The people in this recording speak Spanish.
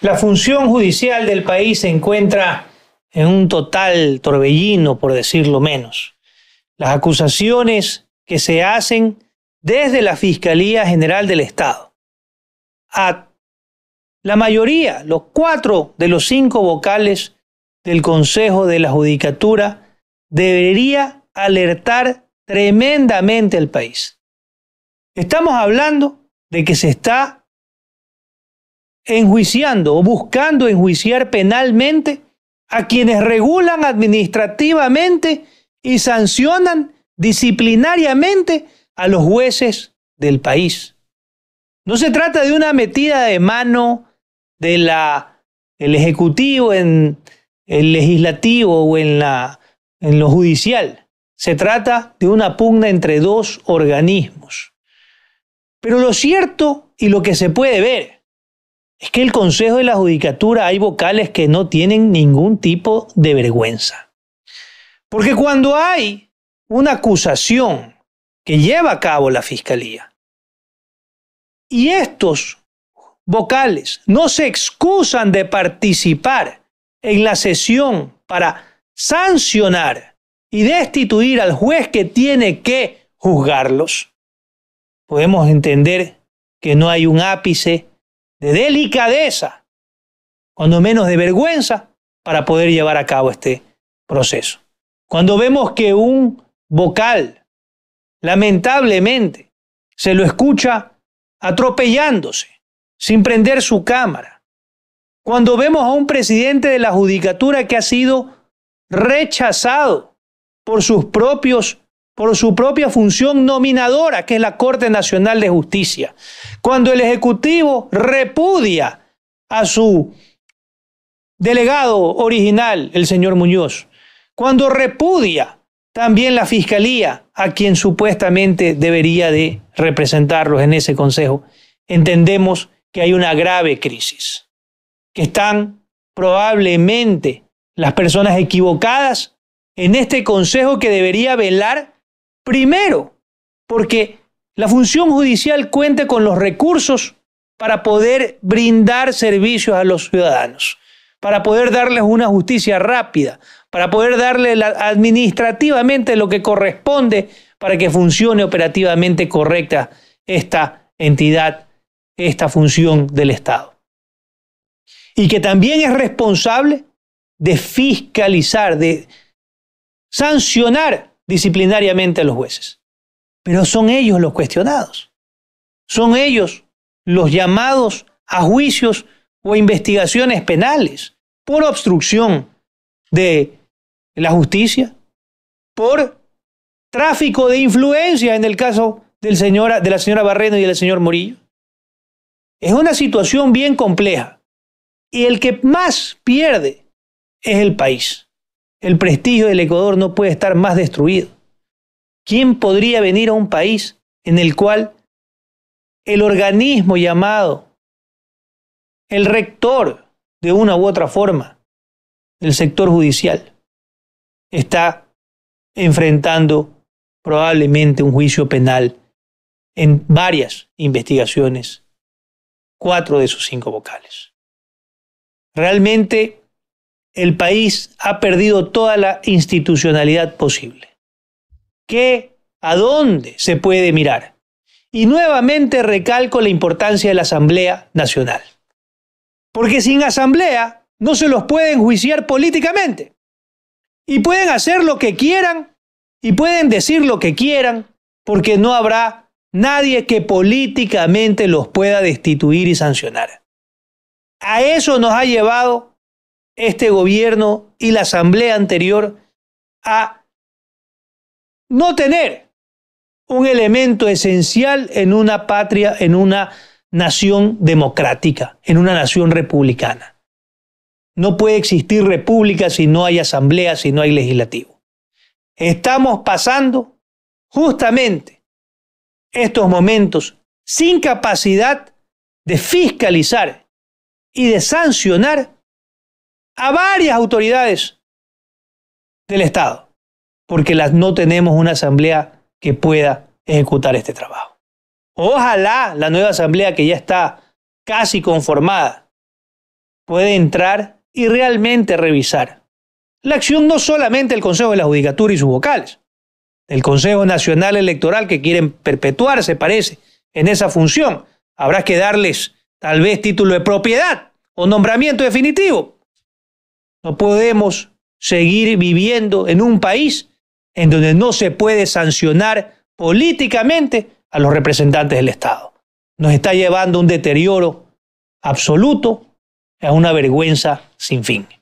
La función judicial del país se encuentra en un total torbellino, por decirlo menos. Las acusaciones que se hacen desde la Fiscalía General del Estado a la mayoría, los cuatro de los cinco vocales del Consejo de la Judicatura, debería alertar tremendamente al país. Estamos hablando de que se está enjuiciando o buscando enjuiciar penalmente a quienes regulan administrativamente y sancionan disciplinariamente a los jueces del país. No se trata de una metida de mano del el Ejecutivo en el Legislativo o en, la, en lo judicial. Se trata de una pugna entre dos organismos. Pero lo cierto y lo que se puede ver es que el Consejo de la Judicatura hay vocales que no tienen ningún tipo de vergüenza. Porque cuando hay una acusación que lleva a cabo la Fiscalía y estos vocales no se excusan de participar en la sesión para sancionar y destituir al juez que tiene que juzgarlos, podemos entender que no hay un ápice de delicadeza, cuando menos de vergüenza, para poder llevar a cabo este proceso. Cuando vemos que un vocal, lamentablemente, se lo escucha atropellándose, sin prender su cámara. Cuando vemos a un presidente de la judicatura que ha sido rechazado por sus propios por su propia función nominadora, que es la Corte Nacional de Justicia. Cuando el Ejecutivo repudia a su delegado original, el señor Muñoz, cuando repudia también la Fiscalía, a quien supuestamente debería de representarlos en ese Consejo, entendemos que hay una grave crisis, que están probablemente las personas equivocadas en este Consejo que debería velar Primero, porque la función judicial cuente con los recursos para poder brindar servicios a los ciudadanos, para poder darles una justicia rápida, para poder darle administrativamente lo que corresponde para que funcione operativamente correcta esta entidad, esta función del Estado. Y que también es responsable de fiscalizar, de sancionar disciplinariamente a los jueces. Pero son ellos los cuestionados. Son ellos los llamados a juicios o investigaciones penales por obstrucción de la justicia, por tráfico de influencia en el caso del de la señora Barreno y del señor Morillo. Es una situación bien compleja y el que más pierde es el país. El prestigio del Ecuador no puede estar más destruido. ¿Quién podría venir a un país en el cual el organismo llamado, el rector, de una u otra forma, del sector judicial, está enfrentando probablemente un juicio penal en varias investigaciones, cuatro de sus cinco vocales. Realmente el país ha perdido toda la institucionalidad posible. ¿Qué? ¿A dónde se puede mirar? Y nuevamente recalco la importancia de la Asamblea Nacional. Porque sin Asamblea no se los pueden juiciar políticamente. Y pueden hacer lo que quieran y pueden decir lo que quieran porque no habrá nadie que políticamente los pueda destituir y sancionar. A eso nos ha llevado este gobierno y la asamblea anterior a no tener un elemento esencial en una patria, en una nación democrática, en una nación republicana. No puede existir república si no hay asamblea, si no hay legislativo. Estamos pasando justamente estos momentos sin capacidad de fiscalizar y de sancionar a varias autoridades del Estado, porque las, no tenemos una asamblea que pueda ejecutar este trabajo. Ojalá la nueva asamblea que ya está casi conformada pueda entrar y realmente revisar la acción no solamente del Consejo de la Judicatura y sus vocales, del Consejo Nacional Electoral que quieren perpetuarse, parece, en esa función. Habrá que darles tal vez título de propiedad o nombramiento definitivo. No podemos seguir viviendo en un país en donde no se puede sancionar políticamente a los representantes del Estado. Nos está llevando a un deterioro absoluto, a una vergüenza sin fin.